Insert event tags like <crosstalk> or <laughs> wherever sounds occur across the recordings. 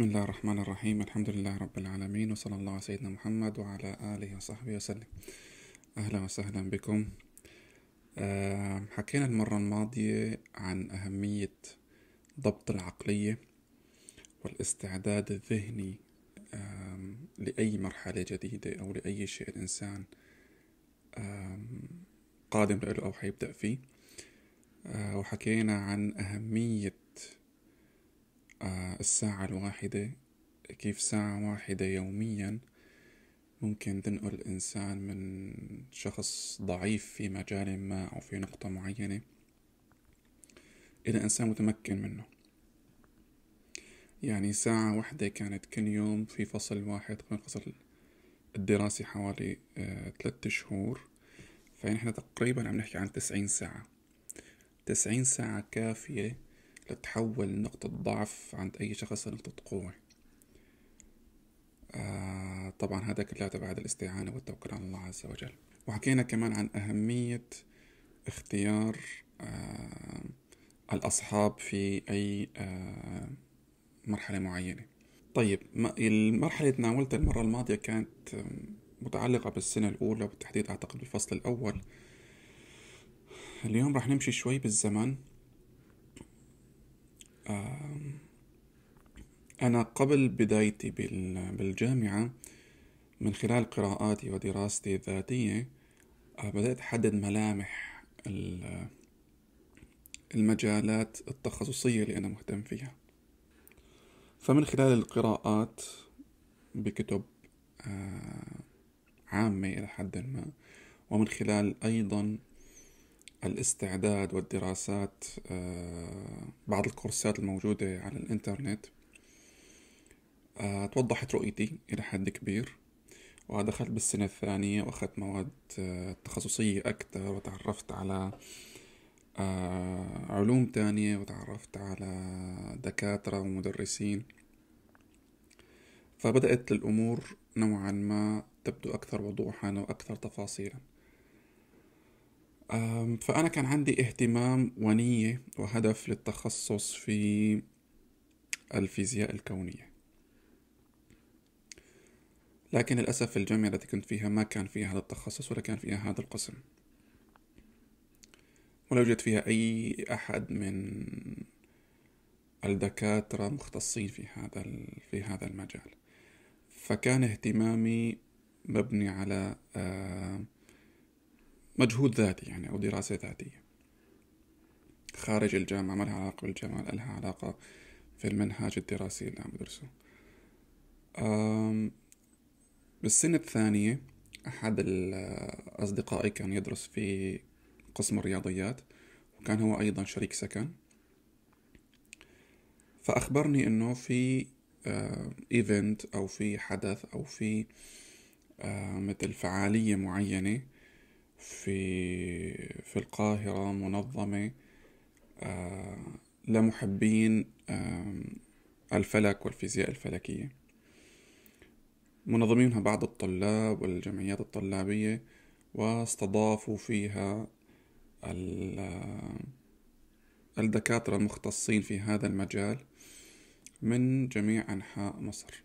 بسم الله الرحمن الرحيم الحمد لله رب العالمين وصلى الله على سيدنا محمد وعلى آله وصحبه وسلم أهلا وسهلا بكم حكينا المرة الماضية عن أهمية ضبط العقلية والاستعداد الذهني لأي مرحلة جديدة أو لأي شيء الإنسان قادم له أو حيبدأ فيه آه، وحكينا عن أهمية الساعة الواحدة كيف ساعة واحدة يوميا ممكن تنقل الإنسان من شخص ضعيف في مجال ما أو في نقطة معينة إلى إنسان متمكن منه يعني ساعة واحدة كانت كل يوم في فصل واحد كان فصل الدراسي حوالي آه، ثلاثة شهور فنحن تقريبا عم نحكي عن تسعين ساعة تسعين ساعة كافية تتحول نقطة ضعف عند أي شخص لنقطة قوة آه طبعا هذا كله تبع الاستعانة والتوكل على الله عز وجل وحكينا كمان عن أهمية اختيار آه الأصحاب في أي آه مرحلة معينة طيب المرحلة اللي تناولتها المرة الماضية كانت متعلقة بالسنة الأولى وبالتحديد أعتقد بالفصل الأول اليوم راح نمشي شوي بالزمن أنا قبل بدايتي بالجامعة من خلال قراءاتي ودراستي الذاتية آه، بدأت أحدد ملامح المجالات التخصصية اللي أنا مهتم فيها فمن خلال القراءات بكتب آه، عامة إلى حد ما ومن خلال أيضا الاستعداد والدراسات آه، بعض الكورسات الموجودة على الإنترنت آه، توضحت رؤيتي إلى حد كبير ودخلت بالسنة الثانية وأخذت مواد آه، تخصصية أكثر وتعرفت على علوم تانية وتعرفت على دكاترة ومدرسين فبدأت الأمور نوعا ما تبدو أكثر وضوحا وأكثر تفاصيلا فأنا كان عندي اهتمام ونية وهدف للتخصص في الفيزياء الكونية لكن للأسف الجامعة التي كنت فيها ما كان فيها هذا التخصص ولا كان فيها هذا القسم ولا يوجد فيها أي أحد من الدكاترة مختصين في هذا في هذا المجال فكان اهتمامي مبني على آه مجهود ذاتي يعني أو دراسة ذاتية خارج الجامعة ما لها علاقة بالجامعة لها علاقة في المنهاج الدراسي اللي عم بدرسه بالسنة الثانية أحد أصدقائي كان يدرس في قسم الرياضيات وكان هو أيضا شريك سكن فأخبرني إنه في ايفنت أو في حدث أو في مثل فعالية معينة في في القاهرة منظمة آه، لمحبين الفلك والفيزياء الفلكية منظمينها بعض الطلاب والجمعيات الطلابية واستضافوا فيها آه، الدكاترة المختصين في هذا المجال من جميع أنحاء مصر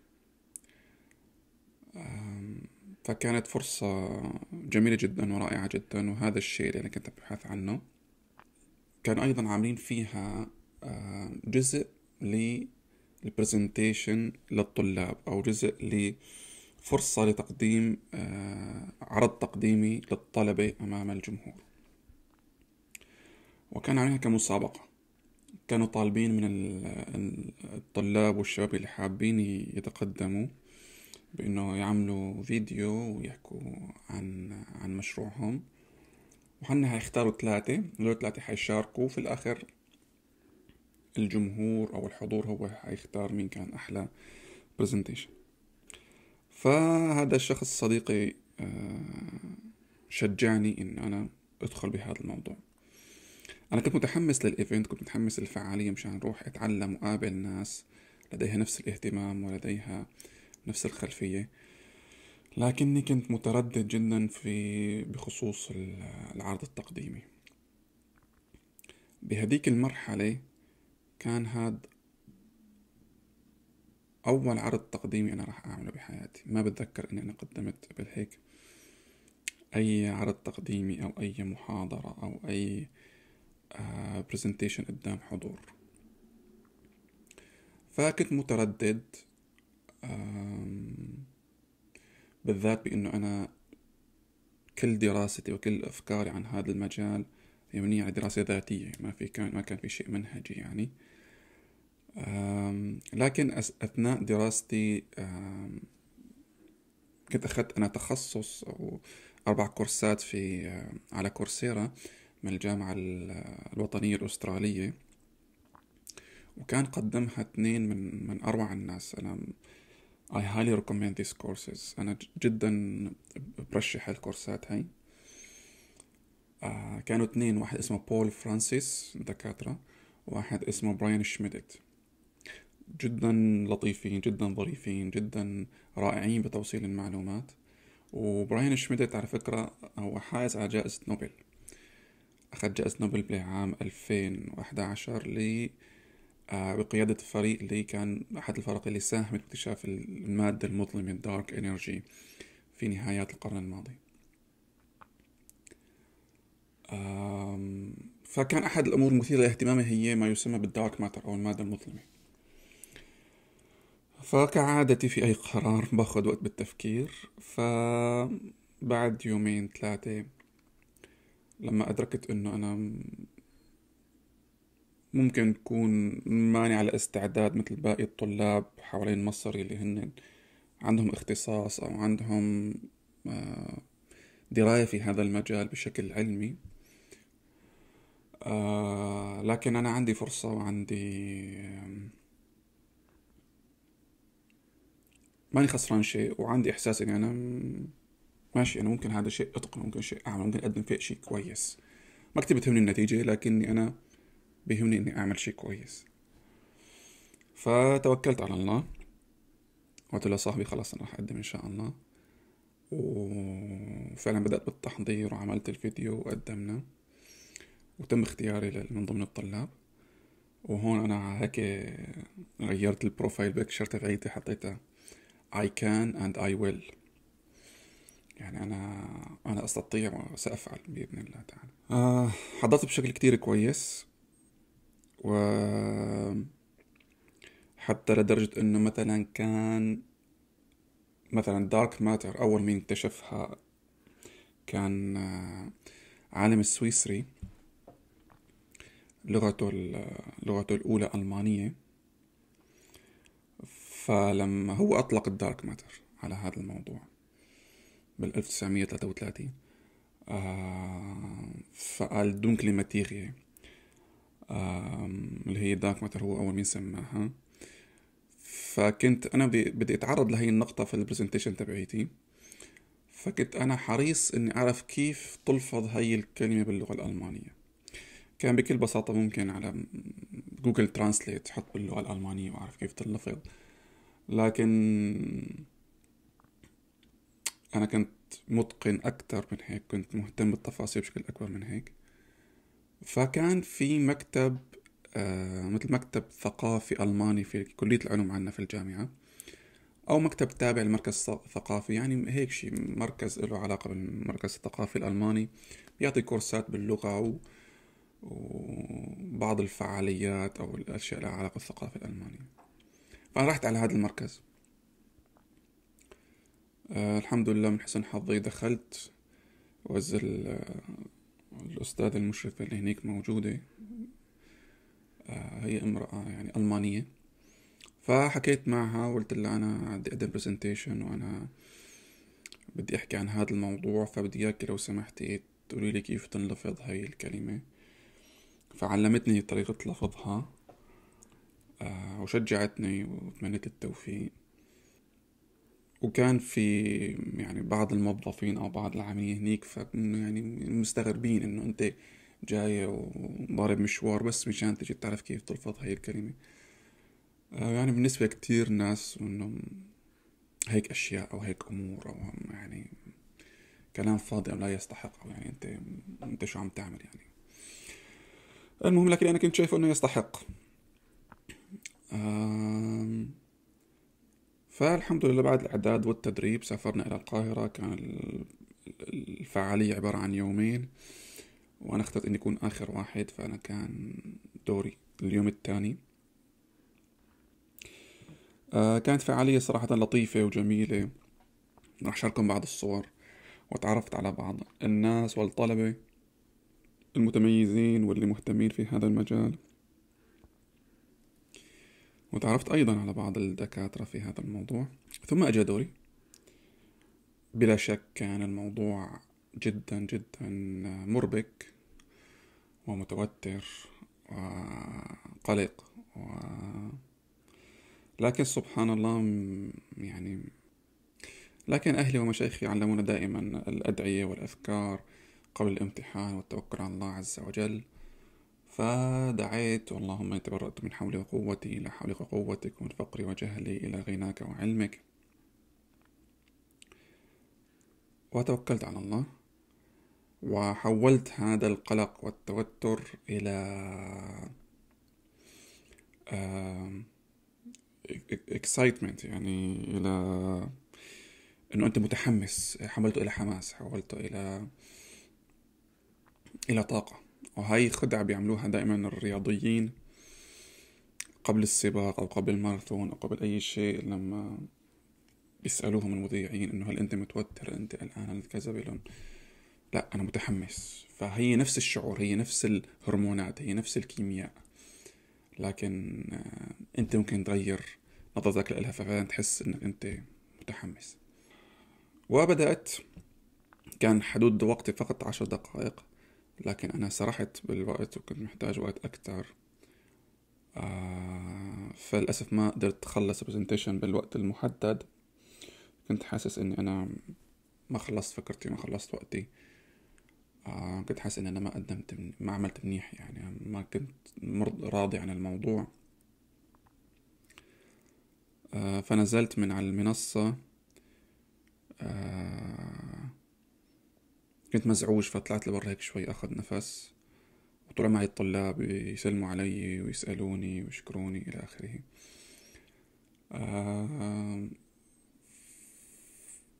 فكانت فرصة جميلة جدا ورائعة جدا وهذا الشيء اللي أنا كنت أبحث عنه كان أيضا عاملين فيها آه، جزء للبرزنتيشن للطلاب أو جزء لفرصة لتقديم آه، عرض تقديمي للطلبة أمام الجمهور وكان عليها كمسابقة كانوا طالبين من الطلاب والشباب اللي حابين يتقدموا بأنه يعملوا فيديو ويحكوا عن عن مشروعهم وحنا حيختاروا ثلاثة هدول ثلاثة حيشاركوا في الآخر الجمهور أو الحضور هو حيختار مين كان أحلى برزنتيشن فهذا الشخص صديقي آه، شجعني إن أنا أدخل بهذا الموضوع أنا كنت متحمس للإيفنت كنت متحمس للفعالية مشان أروح أتعلم وأقابل ناس لديها نفس الاهتمام ولديها آه نفس الخلفية لكني كنت متردد جدا في بخصوص العرض التقديمي بهديك المرحلة كان هاد أول عرض تقديمي أنا راح أعمله بحياتي ما بتذكر أني أنا قدمت قبل هيك أي عرض تقديمي أو أي محاضرة أو أي برزنتيشن آه، قدام حضور فكنت متردد بالذات بأنه أنا كل دراستي وكل أفكاري عن هذا المجال هي مبنية على دراسة ذاتية ما في كان ما كان في شيء منهجي يعني لكن أثناء دراستي كنت أخذت أنا تخصص أو أربع كورسات في على كورسيرا من الجامعة الوطنية الأسترالية وكان قدمها اثنين من من أروع الناس أنا I highly recommend these courses أنا جدا برشح الكورسات هاي آه، كانوا اتنين واحد اسمه بول فرانسيس دكاترة واحد اسمه براين شميدت جدا لطيفين جدا ظريفين جدا رائعين بتوصيل المعلومات وبراين شميدت على فكرة هو حائز على جائزة نوبل أخذ جائزة نوبل بعام 2011 ل آه، بقيادة الفريق اللي كان أحد الفرق اللي ساهم باكتشاف المادة المظلمة الدارك انرجي في نهايات القرن الماضي فكان أحد الأمور المثيرة للاهتمام هي ما يسمى بالدارك ماتر أو المادة المظلمة فكعادتي في أي قرار <laughs> باخذ وقت بالتفكير فبعد يومين ثلاثة لما أدركت أنه أنا ممكن تكون ماني على استعداد مثل باقي الطلاب حوالين مصر اللي هن عندهم اختصاص أو عندهم آه، دراية في هذا المجال بشكل علمي آه، لكن أنا عندي فرصة وعندي ماني خسران شيء وعندي إحساس إني أنا ماشي أنا ممكن هذا شيء أتقنه ممكن شيء اعمل ممكن أقدم فيه شيء كويس ما كتبت تهمني النتيجة لكني أنا بيهمني اني اعمل شيء كويس فتوكلت على الله قلت له صاحبي خلاص انا راح اقدم ان شاء الله وفعلا بدأت بالتحضير وعملت الفيديو وقدمنا وتم اختياري من ضمن الطلاب وهون انا هيك غيرت البروفايل بيكشر تبعيتي حطيتها I can and I will يعني أنا أنا أستطيع وسأفعل بإذن الله تعالى آه حضرت بشكل كتير كويس و حتى لدرجة انه مثلا كان مثلا دارك ماتر اول مين اكتشفها كان آه، عالم السويسري لغته لغته الأولى ألمانية فلما هو أطلق الدارك ماتر على هذا الموضوع بال 1933 آه فقال دونك لماتيريا اللي هي دارك ماتر هو أول مين سماها فكنت أنا بدي, أتعرض لهي النقطة في البرزنتيشن تبعيتي فكنت أنا حريص إني أعرف كيف تلفظ هي الكلمة باللغة الألمانية كان بكل بساطة ممكن على جوجل ترانسليت حط باللغة الألمانية وأعرف كيف تلفظ لكن أنا كنت متقن أكثر من هيك كنت مهتم بالتفاصيل بشكل أكبر من هيك فكان في مكتب آه، مثل مكتب ثقافي ألماني في كلية العلوم عندنا في الجامعة أو مكتب تابع لمركز ثقافي يعني هيك شيء مركز له علاقة بالمركز الثقافي الألماني بيعطي كورسات باللغة و... وبعض الفعاليات أو الأشياء لها علاقة بالثقافة الألمانية فأنا رحت على هذا المركز أه الحمد لله من حسن حظي دخلت وزل الأستاذة المشرفة اللي هناك موجودة آه، هي امرأة يعني ألمانية فحكيت معها وقلت لها أنا بدي أقدم برزنتيشن وأنا بدي أحكي عن هذا الموضوع فبدي إياك لو سمحتي تقولي لي كيف تنلفظ هاي الكلمة فعلمتني طريقة لفظها آه، وشجعتني وتمنيت التوفيق وكان في يعني بعض الموظفين او بعض العاملين هنيك ف يعني مستغربين انه انت جاي وضارب مشوار بس مشان تجي تعرف كيف تلفظ هاي الكلمة آه، يعني بالنسبة لكتير ناس انه هيك اشياء او هيك امور او يعني كلام فاضي او لا يستحق او يعني انت انت شو عم تعمل يعني المهم لكن انا كنت شايفه انه يستحق آم فالحمد لله بعد الإعداد والتدريب سافرنا إلى القاهرة كان الفعالية عبارة عن يومين وأنا اخترت إني أكون آخر واحد فأنا كان دوري اليوم الثاني آه كانت فعالية صراحة لطيفة وجميلة راح أشاركم بعض الصور وتعرفت على بعض الناس والطلبة المتميزين واللي مهتمين في هذا المجال وتعرفت أيضا على بعض الدكاترة في هذا الموضوع ثم أجا دوري بلا شك كان الموضوع جدا جدا مربك ومتوتر وقلق و... لكن سبحان الله يعني لكن أهلي ومشايخي علمونا دائما الأدعية والأذكار قبل الامتحان والتوكل على الله عز وجل فدعيت اللهم إني تبرأت من حولي وقوتي إلى حولك وقوتك ومن فقري وجهلي إلى غناك وعلمك وتوكلت على الله وحولت هذا القلق والتوتر إلى اكسايتمنت يعني إلى إنه أنت متحمس حولته إلى حماس حولته إلى إلى طاقة وهاي خدعة بيعملوها دائما الرياضيين قبل السباق أو قبل الماراثون أو قبل أي شيء لما بيسألوهم المذيعين إنه هل أنت متوتر أنت الآن هل كذا بيقولون لا أنا متحمس فهي نفس الشعور هي نفس الهرمونات هي نفس الكيمياء لكن آه، أنت ممكن تغير نظرتك لها ففعلا تحس إنك أنت متحمس وبدأت كان حدود وقتي فقط عشر دقائق لكن أنا سرحت بالوقت وكنت محتاج وقت أكتر آه فللأسف ما قدرت أخلص البرزنتيشن بالوقت المحدد كنت حاسس إني أنا ما خلصت فكرتي ما خلصت وقتي آه كنت حاسس أني أنا ما قدمت من... ما عملت منيح يعني ما كنت مرض... راضي عن الموضوع آه فنزلت من على المنصة آه كنت مزعوج فطلعت لبرا هيك شوي أخذ نفس وطلع معي الطلاب يسلموا علي ويسألوني ويشكروني إلى آخره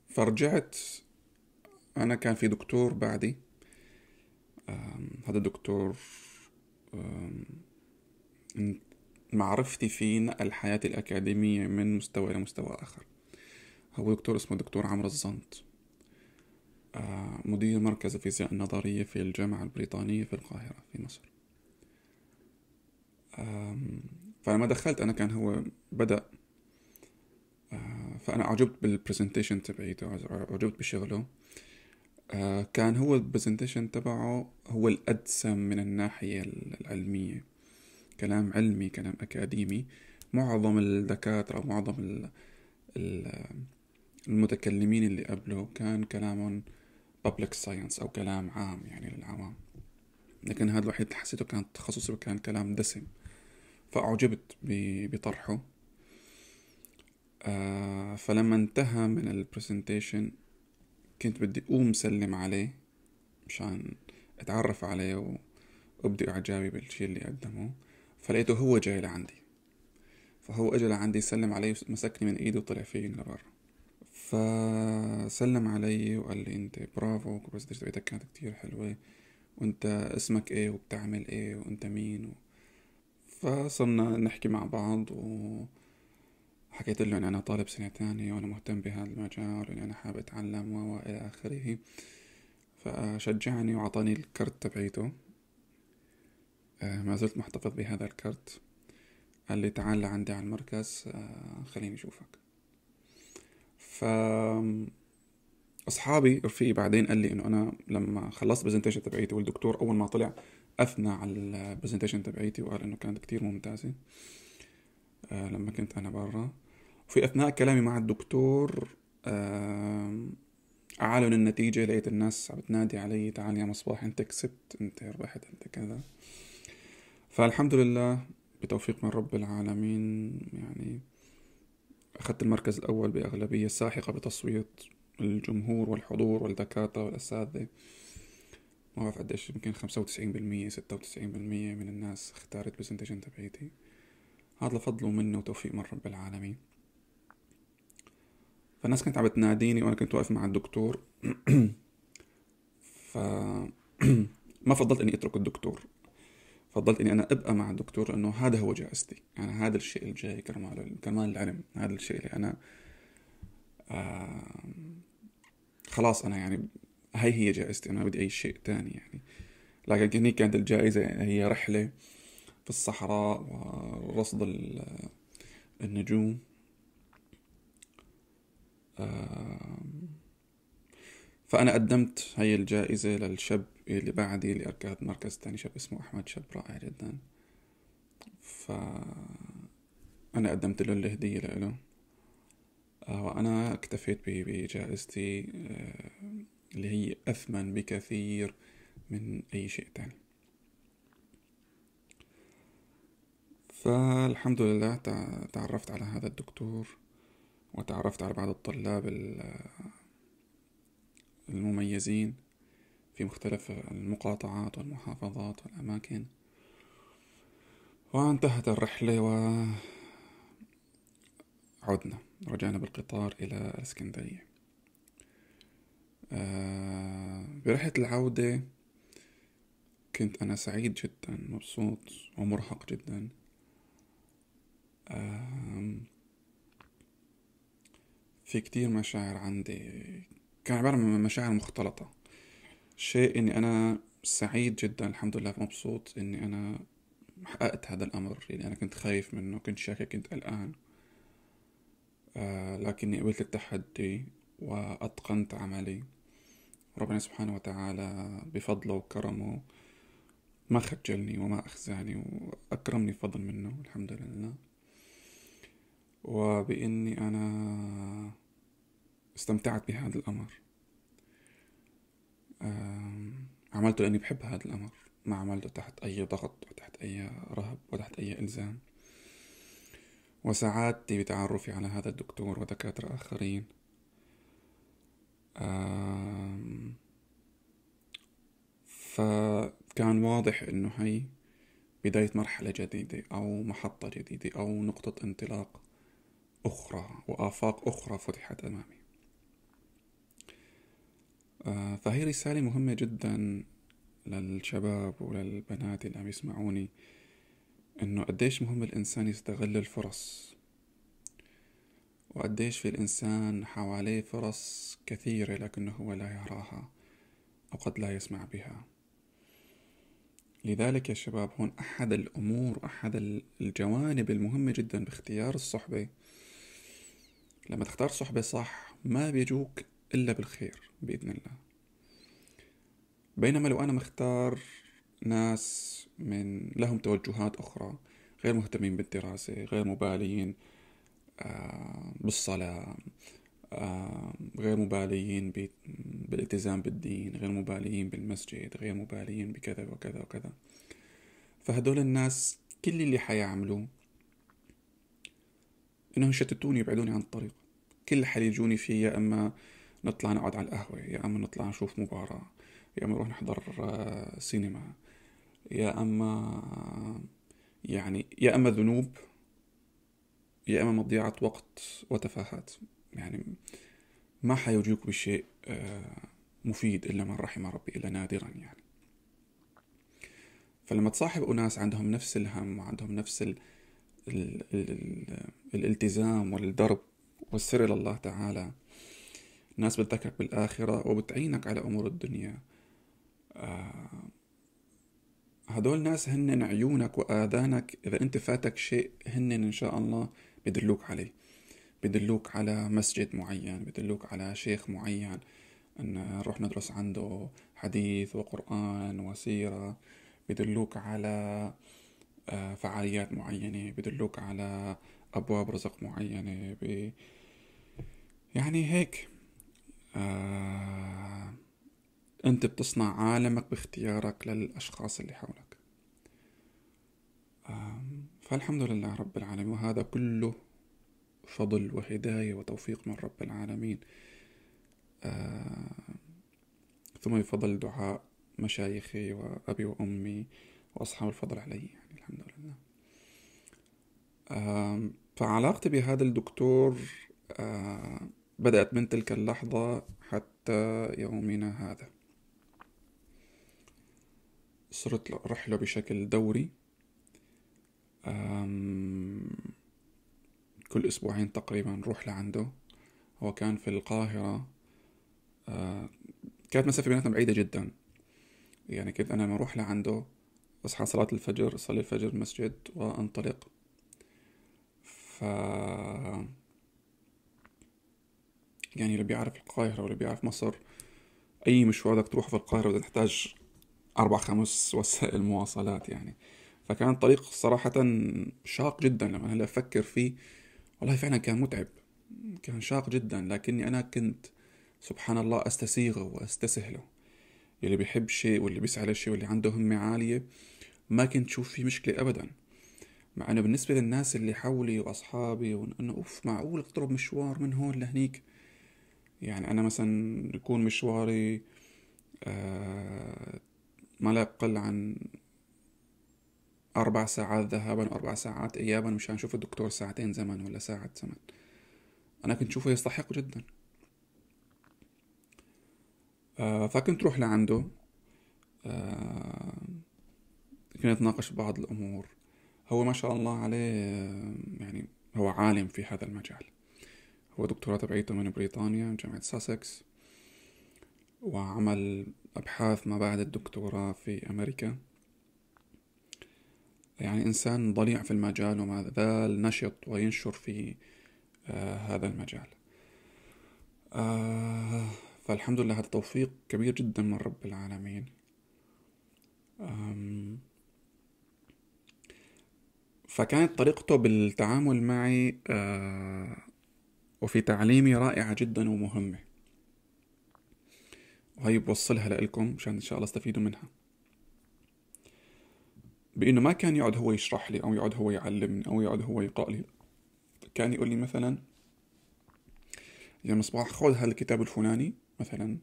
فرجعت أنا كان في دكتور بعدي هذا الدكتور معرفتي فيه نقل حياتي الأكاديمية من مستوى إلى مستوى آخر هو دكتور اسمه دكتور عمرو الزنط مدير مركز الفيزياء النظرية في الجامعة البريطانية في القاهرة في مصر فلما دخلت أنا كان هو بدأ آه، فأنا عجبت بالبرزنتيشن تبعيته عجبت بشغله آه، كان هو البرزنتيشن تبعه هو الأدسم من الناحية العلمية كلام علمي كلام أكاديمي معظم الدكاترة معظم المتكلمين اللي قبله كان كلامهم public science أو كلام عام يعني للعوام لكن هذا الوحيد اللي حسيته كان تخصصي وكان كلام دسم فأعجبت بطرحه آه، فلما انتهى من البرزنتيشن كنت بدي أقوم سلم عليه مشان أتعرف عليه وأبدي إعجابي بالشيء اللي قدمه فلقيته هو جاي لعندي فهو اجى لعندي سلم علي مسكني من ايدي وطلع فيني لبرا فسلم علي وقال لي انت برافو بس رسويتك كانت كتير حلوة وانت اسمك ايه وبتعمل ايه وانت مين و... فصرنا نحكي مع بعض و حكيت له اني انا طالب سنة تانية وانا مهتم بهذا المجال واني انا حابب اتعلم و الى اخره فشجعني وعطاني الكرت تبعيته ما زلت محتفظ بهذا الكرت قال لي تعال لعندي على المركز آه، خليني اشوفك ف اصحابي رفيقي بعدين قال لي انه انا لما خلصت برزنتيشن تبعيتي والدكتور اول ما طلع اثنى على البرزنتيشن تبعيتي وقال انه كانت كتير ممتازه أه لما كنت انا برا وفي اثناء كلامي مع الدكتور أه اعلن النتيجه لقيت الناس عم تنادي علي تعال يا مصباح انت كسبت انت ربحت انت كذا فالحمد لله بتوفيق من رب العالمين يعني أخذت المركز الأول بأغلبية ساحقة بتصويت الجمهور والحضور والدكاترة والأساتذة ما بعرف قديش يمكن خمسة وتسعين بالمية ستة وتسعين بالمية من الناس اختارت البرزنتيشن تبعيتي هذا الفضل ومنه وتوفيق من رب العالمين فالناس كانت عم تناديني وأنا كنت واقف مع الدكتور <clears throat> ف <clears throat> ما فضلت إني أترك الدكتور فضلت اني انا ابقى مع الدكتور لانه هذا هو جائزتي يعني هذا الشيء اللي جاي كرمال كرمال العلم هذا الشيء اللي انا آه خلاص انا يعني هاي هي جائزتي انا بدي اي شيء تاني يعني لكن هني كانت الجائزة يعني هي رحلة في الصحراء ورصد النجوم آه فأنا قدمت هاي الجائزة للشاب اللي بعدي اللي أركض مركز تاني شاب اسمه أحمد شاب رائع جدا ف أنا قدمت له الهدية لإله وأنا اكتفيت بجائزتي آه، اللي هي أثمن بكثير من أي شيء تاني فالحمد لله تعرفت على هذا الدكتور وتعرفت على بعض الطلاب المميزين في مختلف المقاطعات والمحافظات والأماكن وانتهت الرحلة و عدنا رجعنا بالقطار إلى الإسكندرية آه، برحلة العودة كنت أنا سعيد جدا مبسوط ومرهق جدا في كتير مشاعر عندي كان عبارة عن مشاعر مختلطة شيء اني انا سعيد جدا الحمد لله مبسوط اني انا حققت هذا الامر اللي يعني انا كنت خايف منه كنت شاكك كنت قلقان آه لكني قبلت التحدي واتقنت عملي ربنا سبحانه وتعالى بفضله وكرمه ما خجلني وما أخزاني وأكرمني فضل منه الحمد لله وبإني أنا استمتعت بهذا الأمر عملته لأني بحب هذا الأمر ما عملته تحت أي ضغط وتحت أي رهب وتحت أي إلزام وسعادتي بتعرفي على هذا الدكتور ودكاترة آخرين فكان واضح إنه هي بداية مرحلة جديدة أو محطة جديدة أو نقطة انطلاق أخرى وآفاق أخرى فتحت أمامي آه، فهي رسالة مهمة جدا للشباب وللبنات اللي عم يسمعوني إنه قديش مهم الإنسان يستغل الفرص وقديش في الإنسان حواليه فرص كثيرة لكنه هو لا يراها أو قد لا يسمع بها لذلك يا شباب هون أحد الأمور أحد الجوانب المهمة جدا باختيار الصحبة لما تختار صحبة صح ما بيجوك إلا بالخير بإذن الله بينما لو أنا مختار ناس من لهم توجهات أخرى غير مهتمين بالدراسة غير مبالين آه، بالصلاة آه، غير مبالين بالالتزام بالدين غير مبالين بالمسجد غير مبالين بكذا وكذا وكذا فهدول الناس كل اللي حيعملوه انهم يشتتوني يبعدوني عن الطريق كل حل يجوني فيه يا اما نطلع نقعد على القهوة يا أما نطلع نشوف مباراة يا أما نروح نحضر آه، سينما يا أما يعني يا أما ذنوب يا إما مضيعة وقت وتفاهات يعني ما حيجيك بشيء آه، مفيد إلا من رحم ربي إلا نادرا يعني فلما تصاحب أناس عندهم نفس الهم وعندهم نفس ال... ال... ال... الالتزام والدرب والسر إلى الله تعالى الناس بتذكرك بالآخرة وبتعينك على أمور الدنيا آه، هدول ناس هن عيونك وآذانك إذا أنت فاتك شيء هن إن شاء الله بدلوك عليه بدلوك على مسجد معين بدلوك على شيخ معين أن نروح ندرس عنده حديث وقرآن وسيرة بدلوك على آه، فعاليات معينة بدلوك على أبواب رزق معينة ب... يعني هيك آه أنت بتصنع عالمك باختيارك للأشخاص اللي حولك آه فالحمد لله رب العالمين وهذا كله فضل وهداية وتوفيق من رب العالمين آه ثم بفضل دعاء مشايخي وأبي وأمي وأصحاب الفضل علي يعني الحمد لله آه، فعلاقتي بهذا الدكتور آه، بدأت من تلك اللحظة حتى يومنا هذا صرت رحلة بشكل دوري كل أسبوعين تقريبا نروح لعنده هو كان في القاهرة أه، كانت مسافة بيناتنا بعيدة جدا يعني كنت أنا لما أروح لعنده أصحى صلاة الفجر أصلي الفجر المسجد وأنطلق ف يعني اللي بيعرف القاهرة واللي بيعرف مصر أي مشوار بدك تروحه في القاهرة بدك تحتاج أربع خمس وسائل مواصلات يعني فكان الطريق صراحة شاق جدا لما هلا أفكر فيه والله فعلا كان متعب كان شاق جدا لكني أنا كنت سبحان الله أستسيغه وأستسهله اللي بيحب شيء واللي بيسعى لشيء واللي عنده همة عالية ما كنت شوف فيه مشكلة أبدا مع أنه بالنسبة للناس اللي حولي وأصحابي وأنه أوف معقول تضرب مشوار من هون لهنيك يعني أنا مثلا يكون مشواري آه، ما لا يقل عن أربع ساعات ذهابا وأربع ساعات إيابا مشان أشوف الدكتور ساعتين زمن ولا ساعة زمن أنا كنت أشوفه يستحق جدا آه، فكنت أروح لعنده آه، كنا نتناقش بعض الأمور هو ما شاء الله عليه يعني هو عالم في هذا المجال هو دكتوراه تبعيته من أمم بريطانيا من جامعة ساسكس وعمل أبحاث ما بعد الدكتوراه في أمريكا يعني إنسان ضليع في المجال وما زال نشط وينشر في آه هذا المجال آه فالحمد لله هذا توفيق كبير جدا من رب العالمين فكانت طريقته بالتعامل معي آه وفي تعليمي رائعة جدا ومهمة وهي طيب، بوصلها لإلكم مشان إن شاء الله استفيدوا منها بأنه ما كان يقعد هو يشرح لي أو يقعد هو يعلمني أو يقعد هو يقرأ لي كان يقول لي مثلا يا مصباح خذ هالكتاب الفلاني مثلا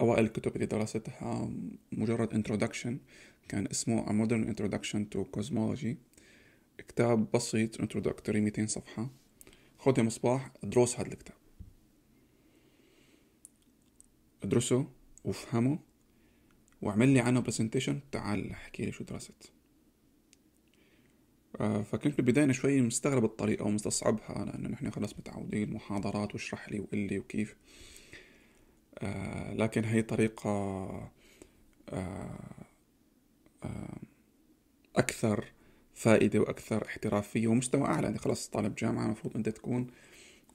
أوائل الكتب اللي درستها مجرد introduction كان اسمه A Modern Introduction to Cosmology كتاب بسيط introductory 200 صفحة خذ يا مصباح ادرس هذا الكتاب ادرسه وافهمه واعمل لي عنه برزنتيشن تعال احكي لي شو درست آه، فكنت بالبداية شوي مستغرب الطريقة ومستصعبها لأنه نحن خلص متعودين محاضرات واشرح لي وقل لي وكيف آه، لكن هي طريقة آه، أكثر فائدة وأكثر احترافية ومستوى أعلى يعني خلاص طالب جامعة المفروض أنت تكون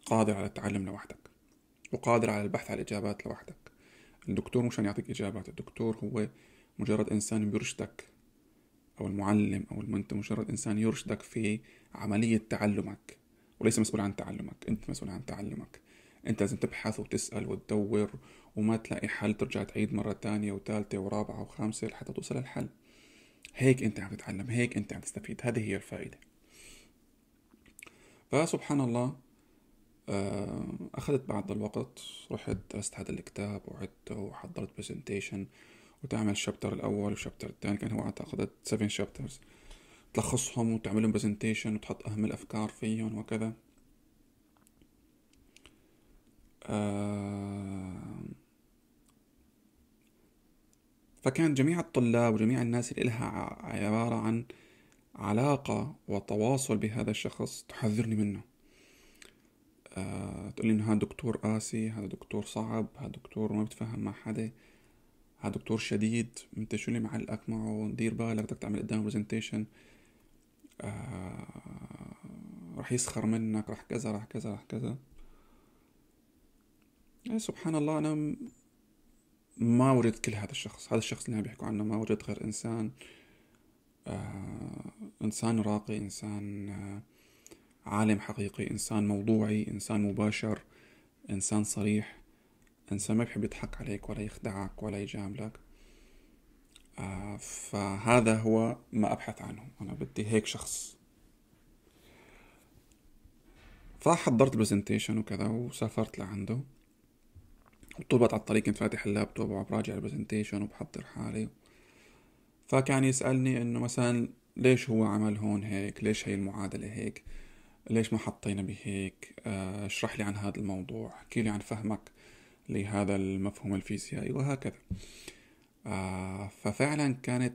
قادر على التعلم لوحدك وقادر على البحث على إجابات لوحدك الدكتور مشان يعطيك إجابات الدكتور هو مجرد إنسان بيرشدك أو المعلم أو المنت مجرد إنسان يرشدك في عملية تعلمك وليس مسؤول عن تعلمك أنت مسؤول عن تعلمك أنت لازم تبحث وتسأل وتدور وما تلاقي حل ترجع تعيد مرة تانية وثالثة ورابعة وخامسة لحتى توصل الحل هيك انت عم تتعلم هيك انت عم تستفيد هذه هي الفائده فسبحان الله آه، أخذت بعض الوقت رحت درست هذا الكتاب وعدته وحضرت برزنتيشن وتعمل الشابتر الأول والشابتر الثاني كان هو أعتقد 7 شابترز تلخصهم وتعملهم برزنتيشن وتحط أهم الأفكار فيهم وكذا آه فكان جميع الطلاب وجميع الناس اللي لها عبارة عن علاقة وتواصل بهذا الشخص تحذرني منه أه تقول لي انه هذا دكتور قاسي هذا دكتور صعب هذا دكتور ما بتفهم مع حدا هذا دكتور شديد انت شو اللي معلقك معه دير بالك بدك تعمل قدامه برزنتيشن آه رح يسخر منك رح كذا رح كذا رح كذا إيه، سبحان الله انا ما وجدت كل هذا الشخص هذا الشخص اللي عم بيحكوا عنه ما وجدت غير إنسان آه إنسان راقي إنسان آه عالم حقيقي إنسان موضوعي إنسان مباشر إنسان صريح إنسان ما بيحب يضحك عليك ولا يخدعك ولا يجاملك آه فهذا هو ما أبحث عنه أنا بدي هيك شخص فحضرت البرزنتيشن وكذا وسافرت لعنده وطلبت على الطريق كنت فاتح اللابتوب وعم براجع البرزنتيشن وبحضر حالي فكان يسألني إنه مثلا ليش هو عمل هون هيك ليش هي المعادلة هيك ليش ما حطينا بهيك آه، اشرح لي عن هذا الموضوع احكي لي عن فهمك لهذا المفهوم الفيزيائي وهكذا آه، ففعلا كانت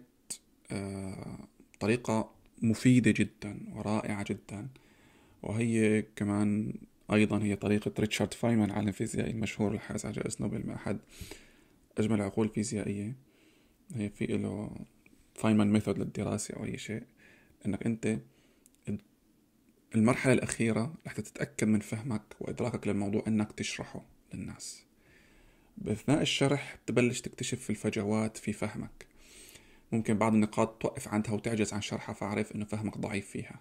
آه، طريقة مفيدة جدا ورائعة جدا وهي كمان أيضا هي طريقة ريتشارد فايمان عالم فيزيائي مشهور الحاز على جائزة نوبل من أحد أجمل العقول الفيزيائية هي في له فايمان ميثود للدراسة أو أي شيء إنك أنت المرحلة الأخيرة لحتى تتأكد من فهمك وإدراكك للموضوع إنك تشرحه للناس بأثناء الشرح بتبلش تكتشف في الفجوات في فهمك ممكن بعض النقاط توقف عندها وتعجز عن شرحها فأعرف إنه فهمك ضعيف فيها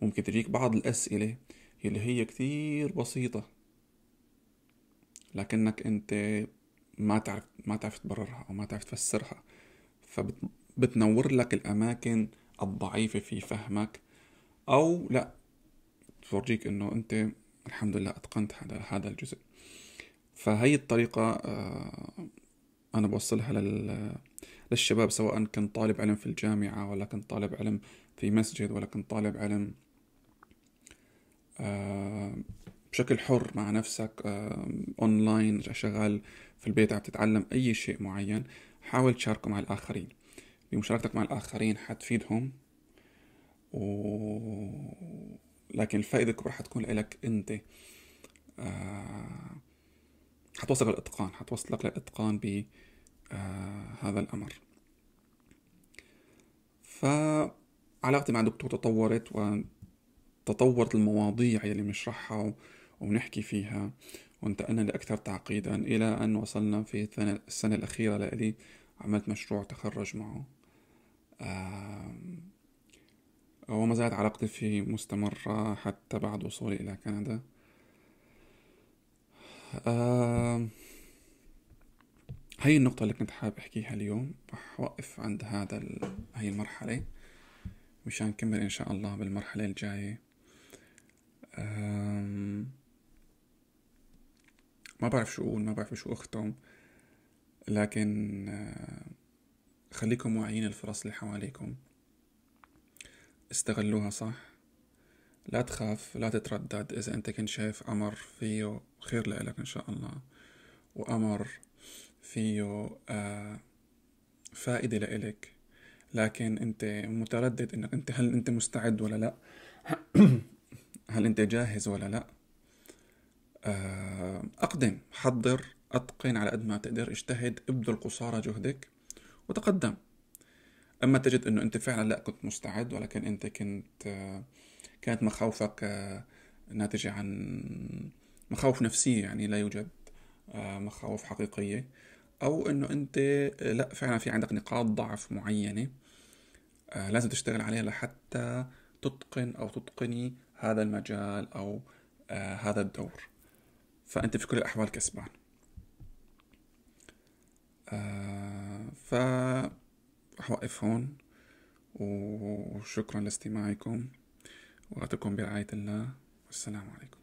ممكن تجيك بعض الأسئلة اللي هي كتير بسيطة لكنك انت ما تعرف ما تعرف تبررها او ما تعرف تفسرها فبتنور لك الاماكن الضعيفة في فهمك او لا تفرجيك انه انت الحمد لله اتقنت هذا هذا الجزء فهي الطريقة آه، انا بوصلها لل للشباب سواء كنت طالب علم في الجامعة ولا كنت طالب علم في مسجد ولا كنت طالب علم آه، بشكل حر مع نفسك اونلاين آه، شغال في البيت عم تتعلم اي شيء معين حاول تشاركه مع الاخرين بمشاركتك مع الاخرين حتفيدهم و... لكن الفائده الكبرى حتكون لك انت آه، حتوصلك للاتقان حتوصلك للاتقان بهذا هذا الامر فعلاقتي مع الدكتور تطورت و تطورت المواضيع يلي بنشرحها ونحكي فيها وانتقلنا لأكثر تعقيدا إلى أن وصلنا في السنة الأخيرة لإلي عملت مشروع تخرج معه وما زالت علاقتي فيه مستمرة حتى بعد وصولي إلى كندا هاي النقطة اللي كنت حابب أحكيها اليوم رح أوقف عند هذا هاي المرحلة مشان نكمل إن شاء الله بالمرحلة الجاية ما بعرف شو أقول ما بعرف شو أختم لكن أه، خليكم واعيين الفرص اللي حواليكم استغلوها صح لا تخاف لا تتردد إذا أنت كنت شايف أمر فيه خير لإلك إن شاء الله وأمر فيه أه، فائدة لإلك لكن أنت متردد إنك أنت هل أنت مستعد ولا لأ <clears throat> هل أنت جاهز ولا لأ آه، أقدم حضر أتقن على قد ما تقدر اجتهد ابذل قصارى جهدك وتقدم أما تجد أنه أنت فعلا لا كنت مستعد ولكن أنت كنت آه، كانت مخاوفك آه، ناتجة عن مخاوف نفسية يعني لا يوجد مخاوف حقيقية أو أنه أنت لا فعلا في عندك نقاط ضعف معينة لازم تشتغل عليها لحتى تتقن أو تتقني هذا المجال أو آه، هذا الدور فأنت في كل الأحوال كسبان آه أوقف هون وشكرا لاستماعكم وأترككم برعاية الله والسلام عليكم